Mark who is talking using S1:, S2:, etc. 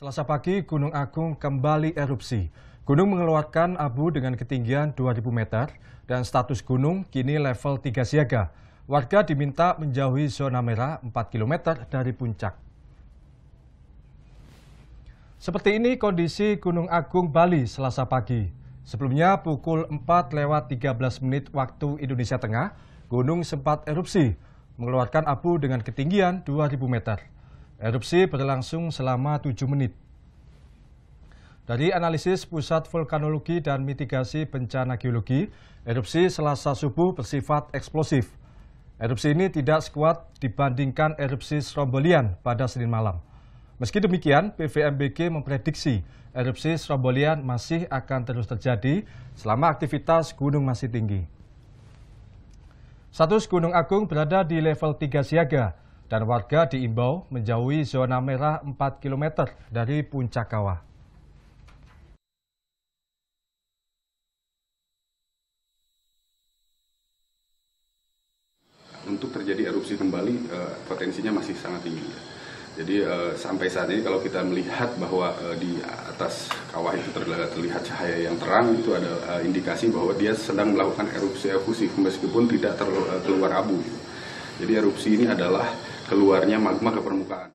S1: Selasa pagi, Gunung Agung kembali erupsi. Gunung mengeluarkan abu dengan ketinggian 2000 meter dan status gunung kini level 3 siaga. Warga diminta menjauhi zona merah 4 km dari puncak. Seperti ini kondisi Gunung Agung Bali Selasa pagi. Sebelumnya pukul 4 lewat 13 menit waktu Indonesia Tengah, gunung sempat erupsi, mengeluarkan abu dengan ketinggian 2000 meter. Erupsi berlangsung selama 7 menit. Dari analisis Pusat Vulkanologi dan Mitigasi Bencana Geologi, erupsi selasa subuh bersifat eksplosif. Erupsi ini tidak sekuat dibandingkan erupsi Strombolian pada Senin malam. Meski demikian, PVMBG memprediksi erupsi Strombolian masih akan terus terjadi selama aktivitas gunung masih tinggi. Status Gunung Agung berada di level 3 siaga, dan warga diimbau menjauhi zona merah 4 km dari puncak kawah.
S2: Untuk terjadi erupsi kembali, eh, potensinya masih sangat tinggi. Ya. Jadi eh, sampai saat ini kalau kita melihat bahwa eh, di atas kawah itu terlihat cahaya yang terang, itu ada indikasi bahwa dia sedang melakukan erupsi erupsi meskipun tidak keluar abu. Gitu. Jadi erupsi ini adalah keluarnya magma ke permukaan